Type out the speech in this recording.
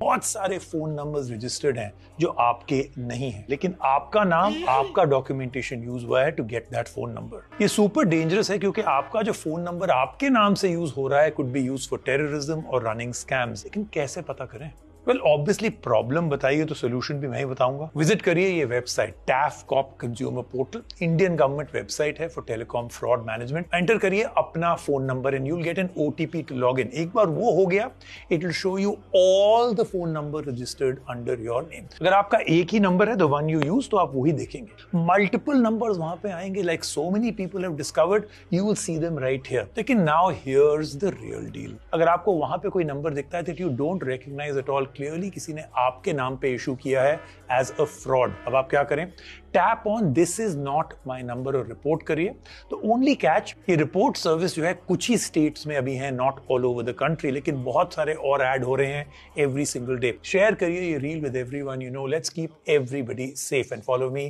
बहुत सारे phone numbers registered हैं जो आपके नहीं हैं लेकिन आपका नाम आपका डॉक्यूमेंटेशन यूज हुआ है to get that phone number ये सुपर डेंजरस है क्योंकि आपका जो फोन नंबर आपके नाम से यूज हो रहा है could be used for terrorism और रनिंग स्कैम्स लेकिन कैसे पता करें वेल ऑब्वियसली प्रॉब्लम बताइए तो सोल्यूशन भी मैं ही बताऊंगा विजिट करिए ये website TAFCOP consumer portal Indian government website है for telecom fraud management enter करिए अपना phone number and you'll get an OTP to log in एक बार वो हो गया it will show you all the phone number registered under your name अगर आपका एक ही नंबर है द वन यू यूज तो आप वही देखेंगे मल्टीपल नंबर वहां पे आएंगे like so many people have discovered you will see them right here लेकिन now here's the real deal अगर आपको वहां पे कोई नंबर दिखता है that you don't recognise at all clearly किसी ने आपके नाम पे इशू किया है एज अ फ्रॉड अब आप क्या करें tap on this is not my number और रिपोर्ट करिए तो ओनली कैच ये रिपोर्ट सर्विस जो है कुछ ही स्टेट्स में अभी है not all over the country लेकिन बहुत सारे और एड हो रहे हैं एवरी सिंगल डे शेयर करिए ये reel with everyone you know let's keep everybody safe and follow me